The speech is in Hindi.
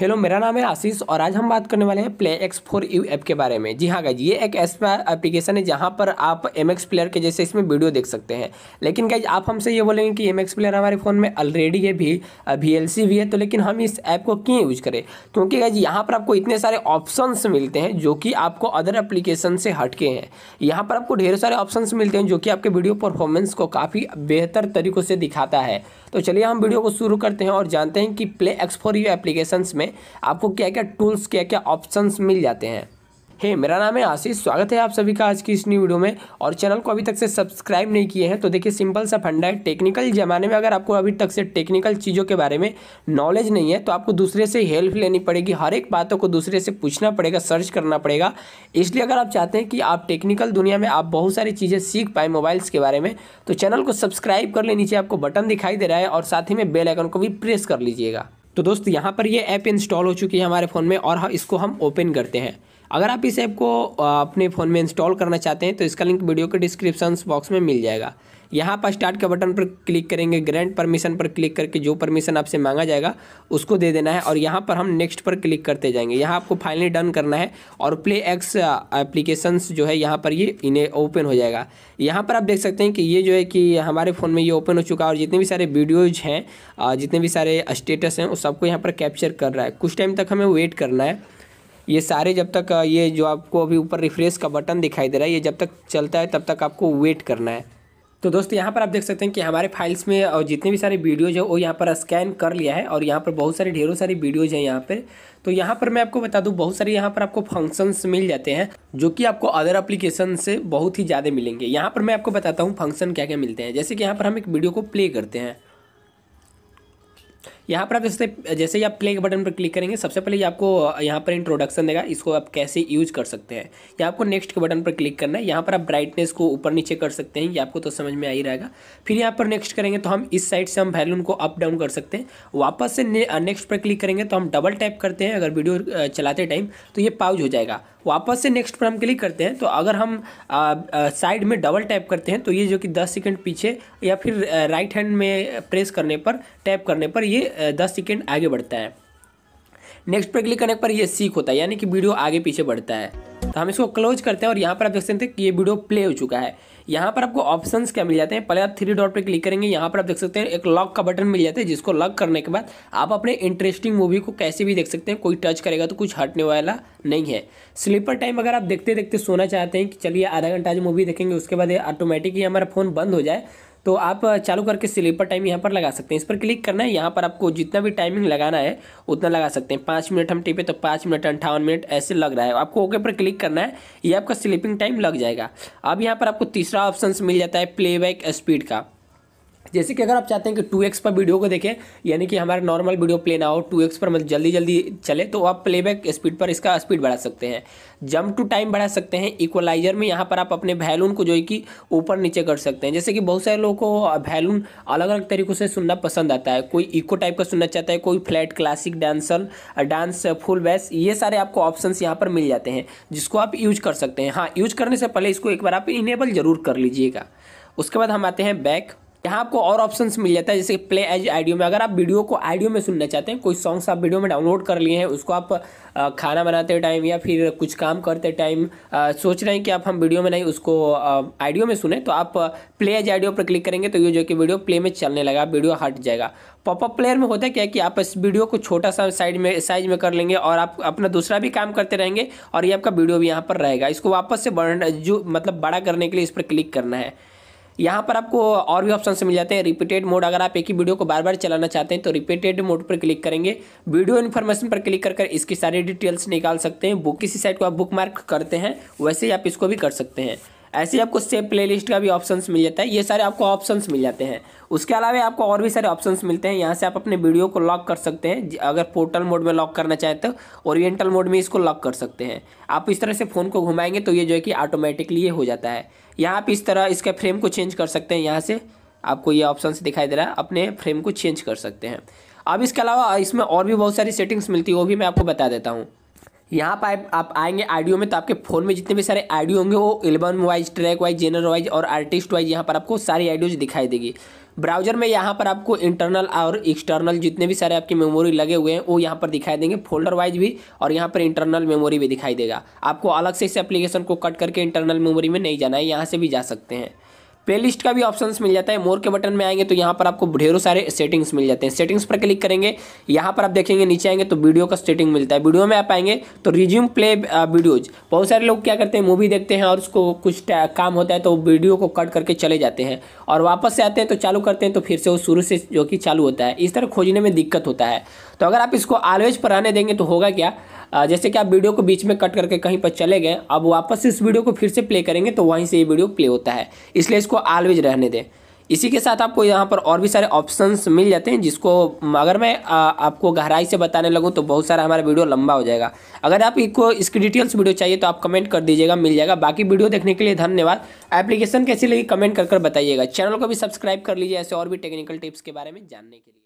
हेलो मेरा नाम है आशीष और आज हम बात करने वाले हैं play X for you app के बारे में जी हाँ गाइज ये एक ऐसा एप्लीकेशन है जहाँ पर आप एम एक्स प्लेयर के जैसे इसमें वीडियो देख सकते हैं लेकिन गाइज आप हमसे ये बोलेंगे कि एम एक्स प्लेयर हमारे फ़ोन में ऑलरेडी है भी वी एल सी भी है तो लेकिन हम इस ऐप को क्यों यूज करें क्योंकि गाइज यहाँ पर आपको इतने सारे ऑप्शन मिलते हैं जो कि आपको अदर एप्लीकेशन से हटके हैं यहाँ पर आपको ढेर सारे ऑप्शन मिलते हैं जो कि आपके वीडियो परफॉर्मेंस को काफ़ी बेहतर तरीक़ों से दिखाता है तो चलिए हम वीडियो को शुरू करते हैं और जानते हैं कि play X for you application में में आपको क्या क्या टूल्स क्या क्या ऑप्शंस मिल जाते हैं हे hey, मेरा नाम है आशीष स्वागत है आप सभी का आज की इस न्यू वीडियो में और चैनल को अभी तक से सब्सक्राइब नहीं किए हैं तो देखिए सिंपल सा फंडा है टेक्निकल ज़माने में अगर आपको अभी तक से टेक्निकल चीज़ों के बारे में नॉलेज नहीं है तो आपको दूसरे से हेल्प लेनी पड़ेगी हर एक बातों को दूसरे से पूछना पड़ेगा सर्च करना पड़ेगा इसलिए अगर आप चाहते हैं कि आप टेक्निकल दुनिया में आप बहुत सारी चीज़ें सीख पाए मोबाइल्स के बारे में तो चैनल को सब्सक्राइब कर ले नीचे आपको बटन दिखाई दे रहा है और साथ ही में बेलाइकन को भी प्रेस कर लीजिएगा तो दोस्त यहाँ पर ये ऐप इंस्टॉल हो चुकी है हमारे फ़ोन में और इसको हम ओपन करते हैं अगर आप इस ऐप को अपने फ़ोन में इंस्टॉल करना चाहते हैं तो इसका लिंक वीडियो के डिस्क्रिप्शन बॉक्स में मिल जाएगा यहाँ पर स्टार्ट के बटन पर क्लिक करेंगे ग्रैंड परमिशन पर क्लिक करके जो परमिशन आपसे मांगा जाएगा उसको दे देना है और यहाँ पर हम नेक्स्ट पर क्लिक करते जाएंगे यहाँ आपको फाइनली डन करना है और प्ले एक्स एप्लीकेशंस जो है यहाँ पर ये इन्हें ओपन हो जाएगा यहाँ पर आप देख सकते हैं कि ये जो है कि हमारे फ़ोन में ये ओपन हो चुका है और जितने भी सारे वीडियोज़ हैं जितने भी सारे स्टेटस हैं उस सबको यहाँ पर कैप्चर कर रहा है कुछ टाइम तक हमें वेट करना है ये सारे जब तक ये जो आपको अभी ऊपर रिफ्रेश का बटन दिखाई दे रहा है ये जब तक चलता है तब तक आपको वेट करना है तो दोस्तों यहाँ पर आप देख सकते हैं कि हमारे फाइल्स में और जितने भी सारे वीडियोज हैं वो यहाँ पर स्कैन कर लिया है और यहाँ पर बहुत सारे ढेरों सारी वीडियोज हैं यहाँ पर तो यहाँ पर मैं आपको बता दूँ बहुत सारे यहाँ पर आपको फंक्शंस मिल जाते हैं जो कि आपको अदर अप्लीकेशन से बहुत ही ज़्यादा मिलेंगे यहाँ पर मैं आपको बताता हूँ फंक्शन क्या क्या मिलते हैं जैसे कि यहाँ पर हम एक वीडियो को प्ले करते हैं यहाँ पर आप जैसे जैसे ही आप प्ले के बटन पर क्लिक करेंगे सबसे पहले आपको यहाँ पर इंट्रोडक्शन देगा इसको आप कैसे यूज कर सकते हैं या आपको नेक्स्ट के बटन पर क्लिक करना है यहाँ पर आप ब्राइटनेस को ऊपर नीचे कर सकते हैं ये आपको तो समझ में आ ही रहेगा फिर यहाँ पर नेक्स्ट करेंगे तो हम इस साइड से हम वैल्यून को अप डाउन कर सकते हैं वापस से नेक्स्ट पर क्लिक करेंगे तो हम डबल टैप करते हैं अगर वीडियो चलाते टाइम तो ये पाउज हो जाएगा वापस से नेक्स्ट पर हम क्लिक करते हैं तो अगर हम साइड में डबल टैप करते हैं तो ये जो कि दस सेकेंड पीछे या फिर राइट हैंड में प्रेस करने पर टैप करने पर ये दस सेकेंड आगे बढ़ता है नेक्स्ट पर क्लिक करने पर यह सीख होता है यानी कि वीडियो आगे पीछे बढ़ता है तो हम इसको क्लोज करते हैं और यहाँ पर आप देख सकते हैं कि ये वीडियो प्ले हो चुका है यहाँ पर आपको ऑप्शंस क्या मिल जाते हैं पहले आप थ्री डॉट पर क्लिक करेंगे यहाँ पर आप देख सकते हैं एक लॉक का बटन मिल जाता है जिसको लॉक करने के बाद आप अपने इंटरेस्टिंग मूवी को कैसे भी देख सकते हैं कोई टच करेगा तो कुछ हटने वाला नहीं है स्लीपर टाइम अगर आप देखते देखते सोना चाहते हैं कि चलिए आधा घंटा आज मूवी देखेंगे उसके बाद ऑटोमेटिक ही हमारा फ़ोन बंद हो जाए तो आप चालू करके स्लीपर टाइम यहाँ पर लगा सकते हैं इस पर क्लिक करना है यहाँ पर आपको जितना भी टाइमिंग लगाना है उतना लगा सकते हैं पाँच मिनट हम टिपे तो पाँच मिनट अंठावन मिनट ऐसे लग रहा है आपको ओके पर क्लिक करना है ये आपका स्लीपिंग टाइम लग जाएगा अब यहाँ पर आपको तीसरा ऑप्शन मिल जाता है प्लेबैक स्पीड का जैसे कि अगर आप चाहते हैं कि टू एक्स पर वीडियो को देखें यानी कि हमारा नॉर्मल वीडियो प्ले ना हो टू एक्स पर मतलब जल्दी जल्दी चले तो आप प्लेबैक स्पीड पर इसका स्पीड बढ़ा सकते हैं जंप टू टाइम बढ़ा सकते हैं इक्वलाइजर में यहाँ पर आप अपने वैलून को जो है कि ऊपर नीचे कर सकते हैं जैसे कि बहुत सारे लोगों को वैलून अलग अलग तरीक़ों से सुनना पसंद आता है कोई इको टाइप का सुनना चाहता है कोई flat classic dancer dance full bass ये सारे आपको ऑप्शन यहाँ पर मिल जाते हैं जिसको आप यूज कर सकते हैं हाँ यूज करने से पहले इसको एक बार आप इनेबल ज़रूर कर लीजिएगा उसके बाद हम आते हैं बैक यहाँ आपको और ऑप्शन मिल जाता है जैसे प्ले एज आइडियो में अगर आप वीडियो को आइडियो में सुनना चाहते हैं कोई सॉन्ग्स आप वीडियो में डाउनलोड कर लिए हैं उसको आप खाना बनाते टाइम या फिर कुछ काम करते टाइम सोच रहे हैं कि आप हम वीडियो में नहीं उसको आइडियो में सुने तो आप प्ले एज आइडियो पर क्लिक करेंगे तो ये जो कि वीडियो प्ले में चलने लगा वीडियो हट जाएगा पॉपअप प्लेयर में होता है क्या कि आप इस वीडियो को छोटा सा साइड में साइज में कर लेंगे और आप अपना दूसरा भी काम करते रहेंगे और ये आपका वीडियो भी यहाँ पर रहेगा इसको वापस से बढ़ जो मतलब बड़ा करने के लिए इस पर क्लिक करना है यहाँ पर आपको और भी ऑप्शन मिल जाते हैं रिपीटेड मोड अगर आप एक ही वीडियो को बार बार चलाना चाहते हैं तो रिपीटेड मोड पर क्लिक करेंगे वीडियो इन्फॉर्मेशन पर क्लिक कर इसकी सारी डिटेल्स निकाल सकते हैं बुक किसी साइट को आप बुक मार्क करते हैं वैसे ही आप इसको भी कर सकते हैं ऐसे आपको सेव प्लेलिस्ट का भी ऑप्शंस मिल जाता है ये सारे आपको ऑप्शंस मिल जाते हैं उसके अलावा आपको और भी सारे ऑप्शंस मिलते हैं यहाँ से आप अपने वीडियो को लॉक कर सकते हैं अगर पोर्टल मोड में लॉक करना चाहें तो ओरिएंटल मोड में इसको लॉक कर सकते हैं आप इस तरह से फ़ोन को घुमाएंगे तो ये जो है कि ऑटोमेटिकली ये हो जाता है यहाँ आप इस तरह इसका फ्रेम को चेंज कर सकते हैं यहाँ से आपको ये ऑप्शन दिखाई दे रहा है अपने फ्रेम को चेंज कर सकते हैं अब इसके अलावा इसमें और भी बहुत सारी सेटिंग्स मिलती है वो भी मैं आपको बता देता हूँ यहाँ पर आप आएंगे आडियो में तो आपके फ़ोन में जितने भी सारे आडियो होंगे वो album wise track wise genre wise और आर्टिस्ट वाइज यहाँ पर आपको सारी आडियोज दिखाई देगी ब्राउजर में यहाँ पर आपको इंटरनल और एक्सटर्नल जितने भी सारे आपके मेमोरी लगे हुए हैं वो यहाँ पर दिखाई देंगे फोल्डर वाइज भी और यहाँ पर इंटरनल मेमोरी भी दिखाई देगा आपको अलग से इस एप्लीकेशन को कट करके इंटरनल मेमोरी में नहीं जाना है यहाँ से भी जा सकते हैं प्लेलिस्ट का भी ऑप्शन मिल जाता है मोर के बटन में आएंगे तो यहाँ पर आपको ढेरों सारे सेटिंग्स मिल जाते हैं सेटिंग्स पर क्लिक करेंगे यहाँ पर आप देखेंगे नीचे आएंगे तो वीडियो का सेटिंग मिलता है वीडियो में आप आएंगे तो रिज्यूम प्ले वीडियोज बहुत सारे लोग क्या करते हैं मूवी देखते हैं और उसको कुछ काम होता है तो वीडियो को कट करके चले जाते हैं और वापस से आते हैं तो चालू करते हैं तो फिर से वो शुरू से जो कि चालू होता है इस तरह खोजने में दिक्कत होता है तो अगर आप इसको आलवेज पर आने देंगे तो होगा क्या जैसे कि आप वीडियो को बीच में कट करके कहीं पर चले गए अब वापस इस वीडियो को फिर से प्ले करेंगे तो वहीं से ये वीडियो प्ले होता है इसलिए इसको ऑलवेज रहने दें इसी के साथ आपको यहाँ पर और भी सारे ऑप्शंस मिल जाते हैं जिसको अगर मैं आ, आपको गहराई से बताने लगूँ तो बहुत सारा हमारा वीडियो लंबा हो जाएगा अगर आप इसको इसकी डिटेल्स वीडियो चाहिए तो आप कमेंट कर दीजिएगा मिल जाएगा बाकी वीडियो देखने के लिए धन्यवाद एप्लीकेशन कैसी लगी कमेंट कर कर बताइएगा चैनल को भी सब्सक्राइब कर लीजिए ऐसे और भी टेक्निकल टिप्स के बारे में जानने के लिए